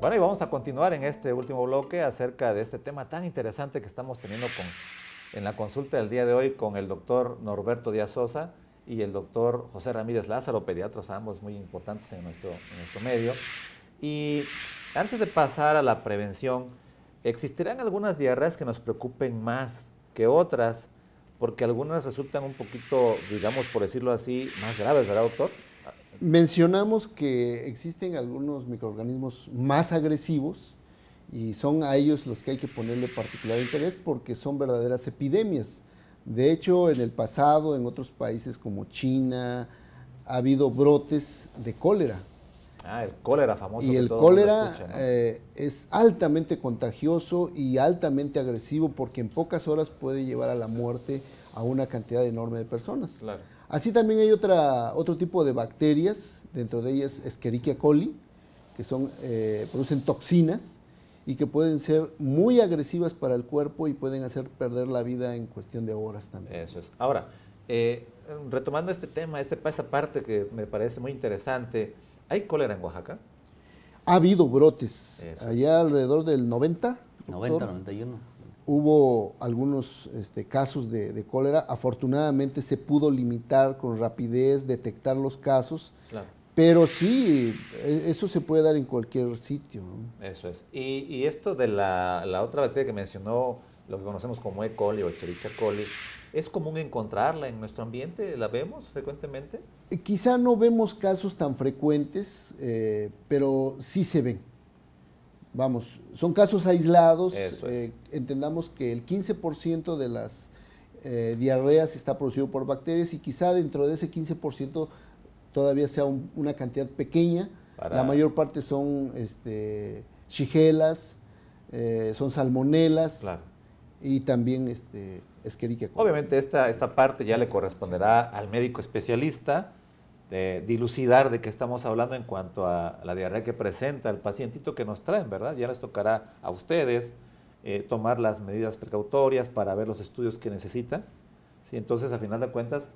Bueno, y vamos a continuar en este último bloque acerca de este tema tan interesante que estamos teniendo con, en la consulta del día de hoy con el doctor Norberto Díaz Sosa y el doctor José Ramírez Lázaro, pediatras ambos muy importantes en nuestro, en nuestro medio. Y antes de pasar a la prevención, ¿existirán algunas diarreas que nos preocupen más que otras? Porque algunas resultan un poquito, digamos por decirlo así, más graves, ¿verdad, doctor? Mencionamos que existen algunos microorganismos más agresivos y son a ellos los que hay que ponerle particular interés porque son verdaderas epidemias. De hecho, en el pasado, en otros países como China, ha habido brotes de cólera. Ah, el cólera famoso. Y el cólera eh, es altamente contagioso y altamente agresivo porque en pocas horas puede llevar a la muerte a una cantidad enorme de personas. Claro. Así también hay otra, otro tipo de bacterias, dentro de ellas Escherichia coli, que son, eh, producen toxinas y que pueden ser muy agresivas para el cuerpo y pueden hacer perder la vida en cuestión de horas también. Eso es. Ahora, eh, retomando este tema, este, esa parte que me parece muy interesante, ¿hay cólera en Oaxaca? Ha habido brotes, allá alrededor del 90. 90, 91 hubo algunos este, casos de, cólera. Afortunadamente se pudo limitar con rapidez, detectar los casos. Pero sí, e, eso se puede dar en cualquier sitio. Eso es. Y, esto de la, otra bacteria que mencionó, lo que conocemos como E. coli o Escherichia coli, ¿Es común encontrarla en nuestro ambiente? ¿La vemos frecuentemente? Quizá no vemos casos tan frecuentes, eh, pero sí se ven. Vamos, son casos aislados. Eh, entendamos que el 15% de las eh, diarreas está producido por bacterias y quizá dentro de ese 15% todavía sea una cantidad pequeña. La mayor parte son este, shigelas, eh, son salmonelas y también este, Obviamente esta parte ya le corresponderá al médico especialista de dilucidar de qué estamos hablando en cuanto a la diarrea que presenta el pacientito que nos traen, ¿verdad? Ya les tocará a ustedes eh, tomar las medidas precautorias para ver los estudios que necesita. ¿sí? Entonces, a final de cuentas,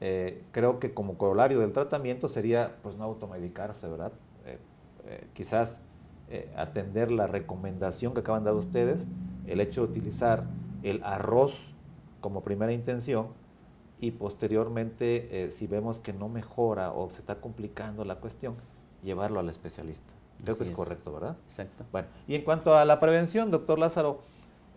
eh, creo que como corolario del tratamiento sería pues no automedicarse, ¿verdad? Eh, quizás atender la recomendación que acaban de dar ustedes, el hecho de utilizar el arroz como primera intención y posteriormente, eh, si vemos que no mejora o se está complicando la cuestión, llevarlo al especialista. Creo que es, correcto, ¿verdad? Exacto. Bueno, y en cuanto a la prevención, doctor Lázaro,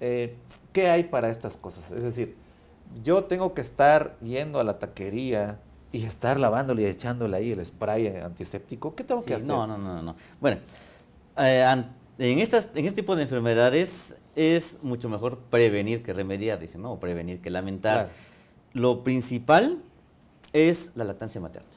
eh, ¿qué hay para estas cosas? Es decir, yo tengo que estar yendo a la taquería y estar lavándole y echándole ahí el spray antiséptico. ¿Qué tengo que hacer? No, no, no, no. Bueno, eh, en, estas, en este tipo de enfermedades es mucho mejor prevenir que remediar, dice ¿no? O prevenir que lamentar lo principal es la lactancia materna.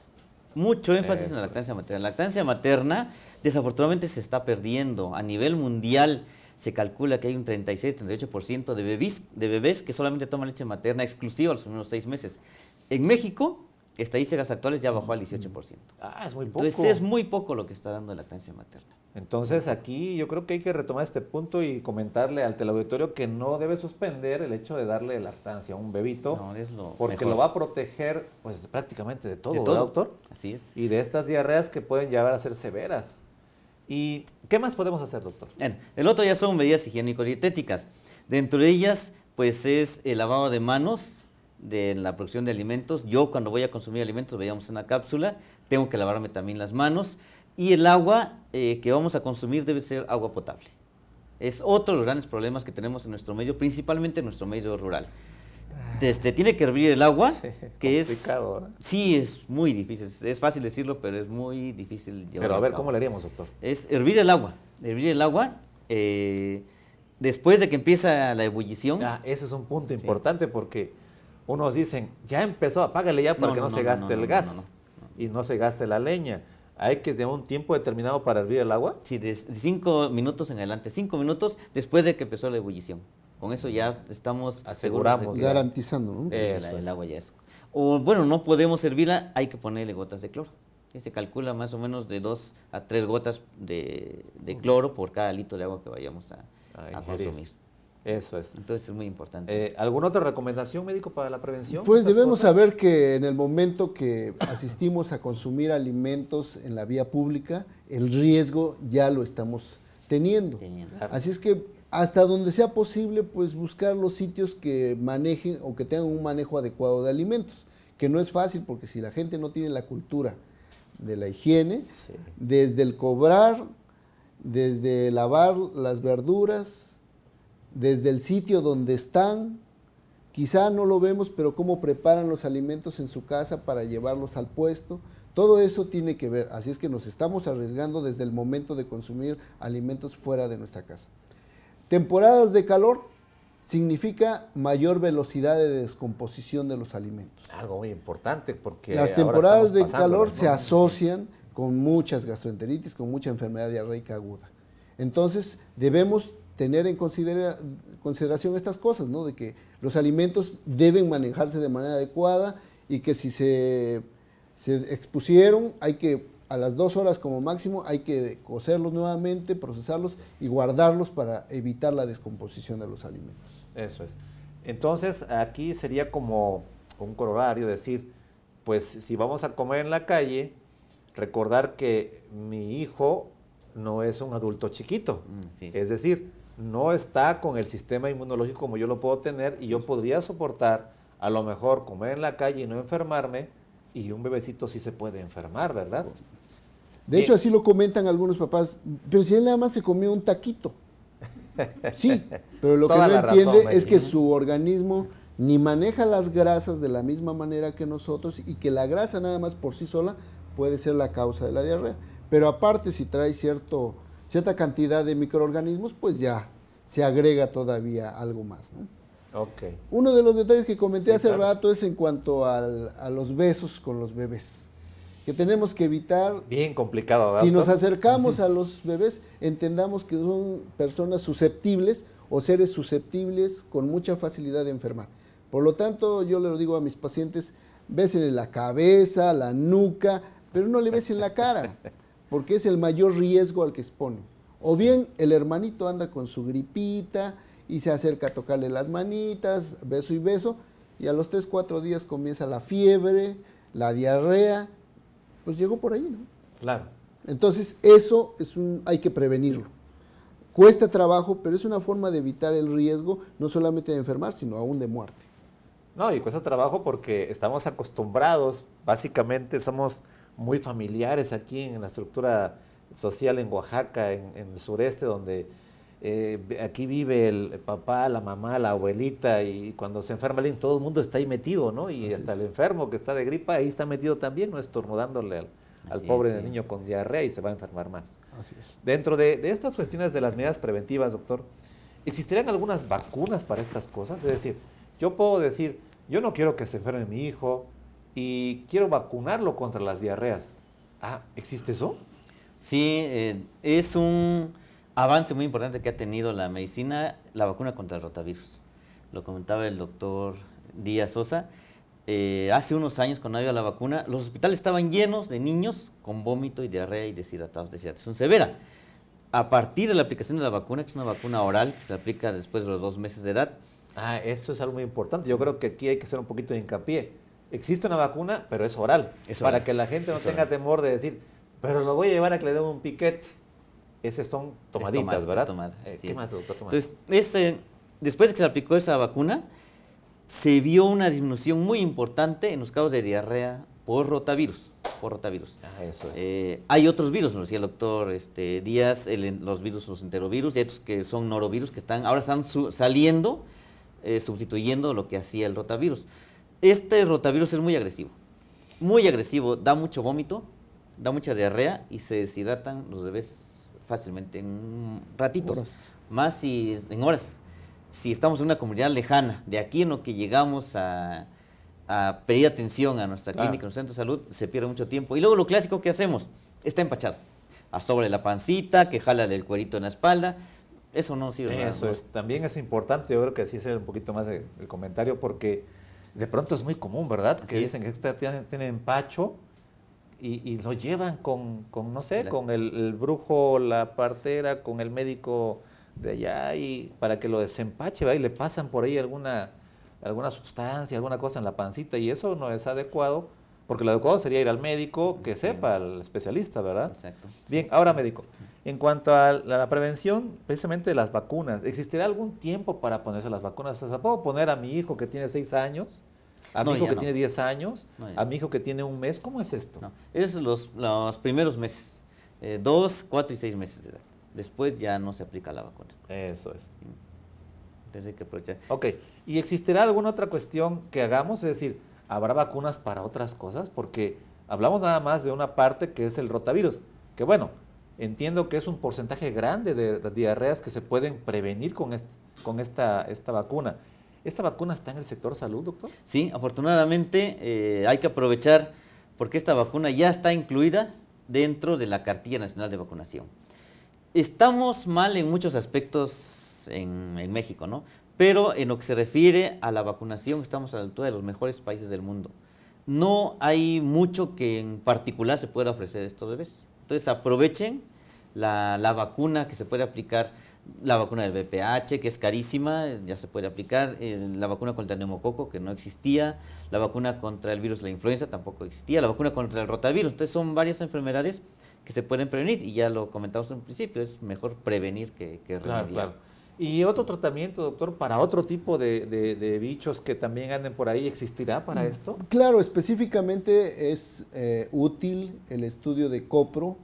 Mucho énfasis en la lactancia materna. La lactancia materna desafortunadamente se está perdiendo. A nivel mundial se calcula que hay un 36-38% de de bebés que solamente toman leche materna exclusiva a los primeros seis meses. En México estadísticas actuales ya bajó al 18%. Ah, es muy poco. Entonces es muy poco lo que está dando la lactancia materna. Entonces aquí yo creo que hay que retomar este punto y comentarle al teleauditorio que no debe suspender el hecho de darle lactancia a un bebito, no, es lo porque lo va a proteger pues prácticamente de todo, de doctor? Así es. Y de estas diarreas que pueden llegar a ser severas. ¿Y qué más podemos hacer, doctor? el otro ya son medidas higiénico-dietéticas. Dentro de ellas, pues es el lavado de manos, de la producción de alimentos. Yo cuando voy a consumir alimentos, veíamos la cápsula, tengo que lavarme también las manos. Y el agua eh, que vamos a consumir debe ser agua potable. Es otro de los grandes problemas que tenemos en nuestro medio, principalmente en nuestro medio rural. Desde tiene que hervir el agua, que es... ¿eh? Sí, es muy difícil. Es fácil decirlo, pero es muy difícil llevarlo Pero a, ver, ¿cómo lo haríamos, doctor? Es hervir el agua. Hervir el agua... Eh, después de que empieza la ebullición. Ah, ese es un punto importante porque unos dicen, ya empezó, apágale ya para que no, se gaste el gas y no se gaste la leña. ¿Hay que tener un tiempo determinado para hervir el agua? Sí, de cinco minutos en adelante, cinco minutos después de que empezó la ebullición. Con eso ya estamos aseguramos, garantizando ¿no? el, agua ya es. O, bueno, no podemos hervirla, hay que ponerle gotas de cloro. se calcula más o menos de dos a tres gotas de, cloro por cada litro de agua que vayamos a consumir. Eso es. Entonces es muy importante. Eh, ¿Alguna otra recomendación médico para la prevención? Pues debemos saber que en el momento que asistimos a consumir alimentos en la vía pública, el riesgo ya lo estamos teniendo. Así es que hasta donde sea posible, pues buscar los sitios que manejen o que tengan un manejo adecuado de alimentos, que no es fácil porque si la gente no tiene la cultura de la higiene, desde el cobrar, desde lavar las verduras, desde el sitio donde están, quizá no lo vemos, pero cómo preparan los alimentos en su casa para llevarlos al puesto. Todo eso tiene que ver, así es que nos estamos arriesgando desde el momento de consumir alimentos fuera de nuestra casa. Temporadas de calor significa mayor velocidad de descomposición de los alimentos. Algo muy importante porque... Las temporadas de calor se asocian con muchas gastroenteritis, con mucha enfermedad diarreica aguda. Entonces debemos tener en consideración estas cosas, ¿no? De que los alimentos deben manejarse de manera adecuada y que si se, se expusieron hay que a las dos horas como máximo hay que cocerlos nuevamente, procesarlos y guardarlos para evitar la descomposición de los alimentos. Eso es. Entonces, aquí sería como un corolario decir, pues si vamos a comer en la calle, recordar que mi hijo no es un adulto chiquito. Mm, es decir, no está con el sistema inmunológico como yo lo puedo tener y yo podría soportar a lo mejor comer en la calle y no enfermarme y un bebecito sí se puede enfermar, ¿verdad? De hecho, así lo comentan algunos papás, pero si él nada más se comió un taquito. Sí, pero lo que no entiende es que su organismo ni maneja las grasas de la misma manera que nosotros y que la grasa nada más por sí sola puede ser la causa de la diarrea. Pero aparte, si trae cierto cierta cantidad de microorganismos, pues ya se agrega todavía algo más. ¿no? Uno de los detalles que comenté hace rato es en cuanto a los besos con los bebés, que tenemos que evitar. Bien complicado, ¿verdad? Si nos acercamos a los bebés, entendamos que son personas susceptibles o seres susceptibles con mucha facilidad de enfermar. Por lo tanto, yo le digo a mis pacientes, besen la cabeza, la nuca, pero no le besen la cara. porque es el mayor riesgo al que expone. O bien el hermanito anda con su gripita y se acerca a tocarle las manitas, beso y beso, y a los 3, 4 días comienza la fiebre, la diarrea, pues llegó por ahí, ¿no? Claro. Entonces eso es un, hay que prevenirlo. Cuesta trabajo, pero es una forma de evitar el riesgo, no solamente de enfermar, sino aún de muerte. No, y cuesta trabajo porque estamos acostumbrados, básicamente somos muy familiares aquí en la estructura social en Oaxaca, en, el sureste, donde eh, aquí vive el, papá, la mamá, la abuelita, y cuando se enferma alguien, todo el mundo está ahí metido, ¿no? Y hasta el enfermo que está de gripa, ahí está metido también, no estornudándole al, pobre niño con diarrea y se va a enfermar más. Así es. Dentro de, de estas cuestiones de las medidas preventivas, doctor, ¿existirán algunas vacunas para estas cosas? Es decir, yo puedo decir, yo no quiero que se enferme mi hijo, y quiero vacunarlo contra las diarreas. Ah, ¿existe eso? Sí, eh, es un avance muy importante que ha tenido la medicina, la vacuna contra el rotavirus. Lo comentaba el doctor Díaz Sosa. Eh, hace unos años, cuando había la vacuna, los hospitales estaban llenos de niños con vómito y diarrea y deshidratados, deshidratación severa. A partir de la aplicación de la vacuna, que es una vacuna oral que se aplica después de los dos meses de edad. Ah, eso es algo muy importante. Yo creo que aquí hay que hacer un poquito de hincapié existe una vacuna, pero es oral, es para que la gente no tenga temor de decir, pero lo voy a llevar a que le dé un piquete. Esas son tomaditas, ¿verdad? Tomar, eh, más, doctor? Tomás? Entonces, este, después de que se aplicó esa vacuna, se vio una disminución muy importante en los casos de diarrea por rotavirus. Por rotavirus. Ah, eso es. Eh, hay otros virus, nos decía el doctor este, Díaz, los virus, los enterovirus, y otros que son norovirus, que están, ahora están saliendo, eh, sustituyendo lo que hacía el rotavirus. Este rotavirus es muy agresivo, muy agresivo, da mucho vómito, da mucha diarrea y se deshidratan los bebés fácilmente en ratitos, horas. más si en horas. Si estamos en una comunidad lejana, de aquí en lo que llegamos a, pedir atención a nuestra clínica, a nuestro centro de salud, se pierde mucho tiempo. Y luego lo clásico que hacemos, está empachado, a sobre la pancita, que jala del cuerito en la espalda. Eso no sirve. Eso es, también es importante, yo creo que así es un poquito más el comentario, porque de pronto es muy común, ¿verdad? que dicen que este tienen, tiene empacho y, y, lo llevan con, no sé, con el, brujo, la partera, con el médico de allá y para que lo desempache, ¿verdad? Y le pasan por ahí alguna, alguna sustancia, alguna cosa en la pancita y eso no es adecuado porque lo adecuado sería ir al médico que sepa, al especialista, ¿verdad? Exacto. Bien, ahora médico. En cuanto a la prevención, precisamente de las vacunas, ¿existirá algún tiempo para ponerse las vacunas? ¿puedo poner a mi hijo que tiene seis años? A mi hijo que tiene 10 años, a mi hijo que tiene un mes, ¿cómo es esto? es los, los primeros meses, eh, Dos, cuatro y seis meses Después ya no se aplica la vacuna. Eso es. Entonces hay que aprovechar. Ok, ¿y existirá alguna otra cuestión que hagamos? Es decir, ¿habrá vacunas para otras cosas? Porque hablamos nada más de una parte que es el rotavirus, que bueno, entiendo que es un porcentaje grande de diarreas que se pueden prevenir con, esta, esta vacuna. ¿Esta vacuna está en el sector salud, doctor? Sí, afortunadamente eh, hay que aprovechar porque esta vacuna ya está incluida dentro de la Cartilla Nacional de Vacunación. Estamos mal en muchos aspectos en México, ¿no? Pero en lo que se refiere a la vacunación, estamos a la altura de los mejores países del mundo. No hay mucho que en particular se pueda ofrecer a estos bebés. Entonces aprovechen la, vacuna que se puede aplicar la vacuna del BPH, que es carísima, ya se puede aplicar, eh, la vacuna contra el neumococo, que no existía, la vacuna contra el virus de la influenza tampoco existía, la vacuna contra el rotavirus, entonces son varias enfermedades que se pueden prevenir y ya lo comentamos en principio, es mejor prevenir que, que y otro tratamiento, doctor, para otro tipo de, bichos que también anden por ahí, ¿existirá para mm, esto? Claro, específicamente es eh, útil el estudio de copro,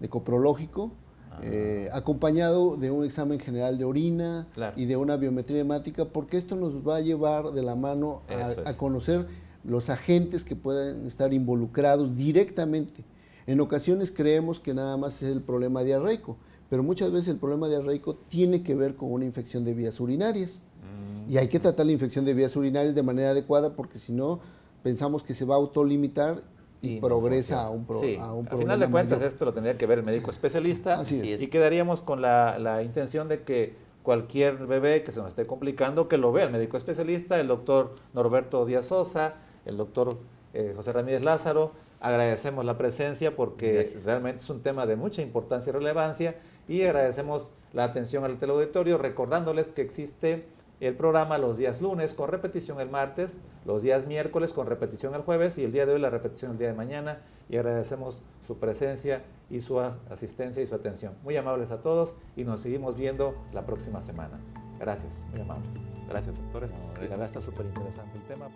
de coprológico, ah. eh, acompañado de un examen general de orina y de una biometría hemática, porque esto nos va a llevar de la mano a, conocer los agentes que puedan estar involucrados directamente. En ocasiones creemos que nada más es el problema diarreico, pero muchas veces el problema diarreico tiene que ver con una infección de vías urinarias. Mm. Y hay que tratar la infección de vías urinarias de manera adecuada porque si no, pensamos que se va a autolimitar y, progresa a un, problema. a final de cuentas, esto lo tendría que ver el médico especialista. Así Y quedaríamos con la, intención de que cualquier bebé que se nos esté complicando, que lo vea el médico especialista, el doctor Norberto Díaz Sosa, el doctor eh, José Ramírez Lázaro, Agradecemos la presencia porque realmente es un tema de mucha importancia y relevancia y agradecemos la atención al teleauditorio recordándoles que existe el programa los días lunes con repetición el martes, los días miércoles con repetición el jueves y el día de hoy la repetición el día de mañana y agradecemos su presencia y su asistencia y su atención. Muy amables a todos y nos seguimos viendo la próxima semana. Gracias, muy amables. Gracias, doctores. verdad está súper interesante el tema